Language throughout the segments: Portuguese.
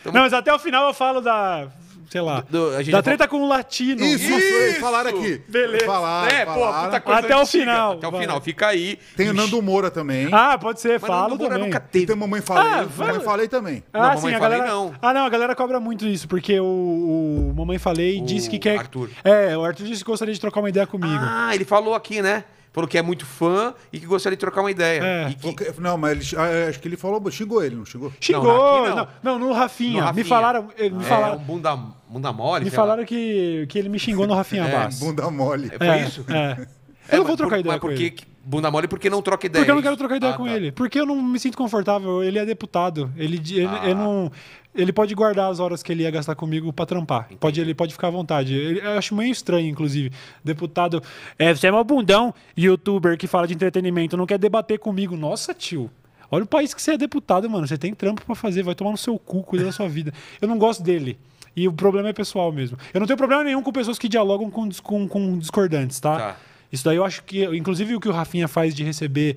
Então, não, mas até o final eu falo da. Sei lá. Do, do, a gente da treta com o latino. Isso, isso! falaram aqui. Beleza. Falaram, é, falaram. Pô, puta coisa até antiga. o final. Até o vai. final, fica aí. Tem o Nando Moura também. Ah, pode ser, fala. Nando Moura também. nunca teve. Tem mamãe falei, ah, mamãe falei também. Ah, não, mamãe sim, a galera... não. Ah, não, a galera cobra muito isso, porque o, o mamãe falei o disse que quer Arthur. É, o Arthur disse que gostaria de trocar uma ideia comigo. Ah, ele falou aqui, né? Falou que é muito fã e que gostaria de trocar uma ideia. É, que... É? não, mas ele, ah, é, acho que ele falou, xingou ele, não xingou? Xingou! Não, não. não, no, Rafinha. no Rafinha. Eh, me falaram. Me falaram é, um bunda, bunda mole. Me falaram que, que ele me xingou no Rafinha é, Bass. Bunda mole. É, foi é, isso? É eu não é, vou trocar por, ideia mas com porque, ele. Bunda mole porque não troca ideia. Porque eu não é quero trocar ideia ah, com tá. ele. Porque eu não me sinto confortável. Ele é deputado. Ele, ele, ah. ele, não, ele pode guardar as horas que ele ia gastar comigo pra trampar. Pode, ele pode ficar à vontade. Ele, eu acho meio estranho, inclusive. Deputado. É, você é meu bundão, youtuber que fala de entretenimento, não quer debater comigo. Nossa, tio. Olha o país que você é deputado, mano. Você tem trampo para fazer, vai tomar no seu cu, cuidar da sua vida. Eu não gosto dele. E o problema é pessoal mesmo. Eu não tenho problema nenhum com pessoas que dialogam com, com, com discordantes, tá? Tá. Isso daí eu acho que, inclusive o que o Rafinha faz de receber,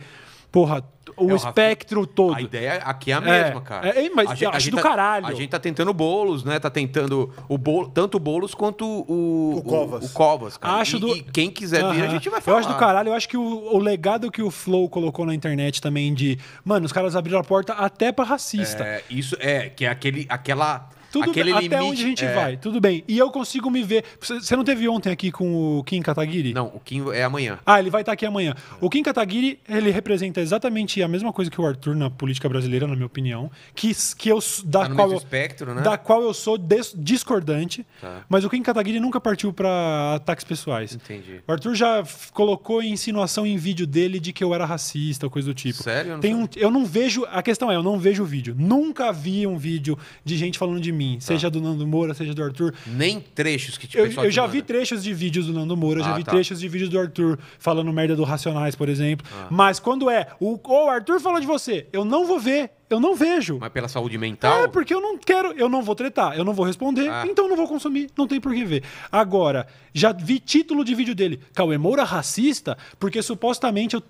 porra, o é, espectro Rafinha, todo. A ideia aqui é a é, mesma, é, cara. É, mas a gente, acho a gente do tá, caralho. A gente tá tentando bolos, né? Tá tentando o bolo, tanto o bolos quanto o, o Covas. O, o Covas, cara. Acho e, do... e quem quiser vir, a gente vai falar. Eu acho do caralho. Eu acho que o, o, legado que o Flow colocou na internet também de, mano, os caras abriram a porta até para racista. É, isso é que é aquele aquela tudo Aquele bem, limite, até onde a gente é... vai, tudo bem. E eu consigo me ver. Você não teve ontem aqui com o Kim Kataguiri? Não, o Kim é amanhã. Ah, ele vai estar aqui amanhã. O Kim Kataguiri, ele representa exatamente a mesma coisa que o Arthur na política brasileira, na minha opinião, que, que eu da tá qual eu, espectro, né? da qual eu sou des, discordante, tá. mas o Kim Kataguiri nunca partiu para ataques pessoais. Entendi. O Arthur já colocou insinuação em vídeo dele de que eu era racista, coisa do tipo. Sério? Eu não, um, eu não vejo, a questão é, eu não vejo o vídeo. Nunca vi um vídeo de gente falando de mim, tá. seja do Nando Moura, seja do Arthur. Nem trechos que te Eu, eu já manda. vi trechos de vídeos do Nando Moura, ah, já vi tá. trechos de vídeos do Arthur falando merda do Racionais, por exemplo. Ah. Mas quando é, o, o Arthur falou de você, eu não vou ver, eu não vejo. Mas pela saúde mental? É, porque eu não quero, eu não vou tretar, eu não vou responder, ah. então não vou consumir, não tem por que ver. Agora, já vi título de vídeo dele, Cauê Moura racista, porque supostamente eu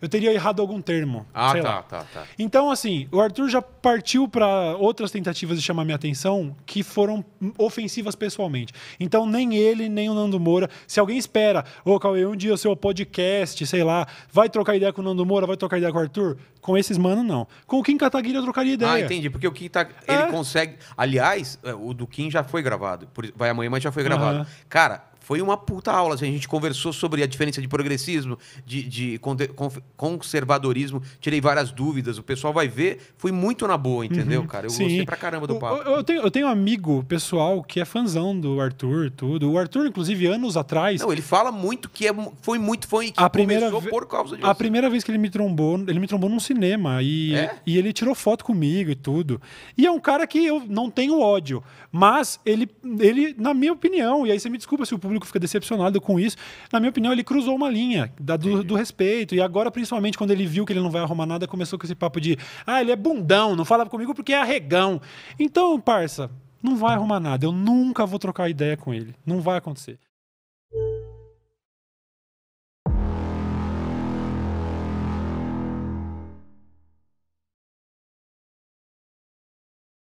eu teria errado algum termo. Ah, tá, lá. tá, tá. Então, assim, o Arthur já partiu para outras tentativas de chamar minha atenção que foram ofensivas pessoalmente. Então, nem ele, nem o Nando Moura. Se alguém espera, ô oh, Cauê, um dia o seu podcast, sei lá, vai trocar ideia com o Nando Moura, vai trocar ideia com o Arthur? Com esses mano não. Com o Kim Kataguiri eu trocaria ideia. Ah, entendi, porque o Kim tá, ele é. consegue. Aliás, é, o do Kim já foi gravado. Vai amanhã, mas já foi gravado. Uhum. Cara, foi uma puta aula. Assim, a gente conversou sobre a diferença de progressismo, de, de conservadorismo. Tirei várias dúvidas. O pessoal vai ver. Foi muito na boa, uhum. entendeu, uhum, cara? Eu sim. gostei pra caramba do papo. Eu, eu, tenho, eu tenho um amigo pessoal que é fãzão do Arthur, tudo. O Arthur, inclusive, anos atrás. Não, ele fala muito que é, foi muito fã e que a primeira começou ve... por causa A primeira vez que ele me trombou, ele me trombou num cinema. E, é? e ele tirou foto comigo e tudo. E é um cara que eu não tenho ódio. Mas ele, ele na minha opinião, e aí você me desculpa se o público público fica decepcionado com isso. Na minha opinião, ele cruzou uma linha da, do, do, respeito. E agora, principalmente, quando ele viu que ele não vai arrumar nada, começou com esse papo de: ah, ele é bundão, não fala comigo porque é arregão. Então, parça, não vai arrumar nada. Eu nunca vou trocar ideia com ele. Não vai acontecer.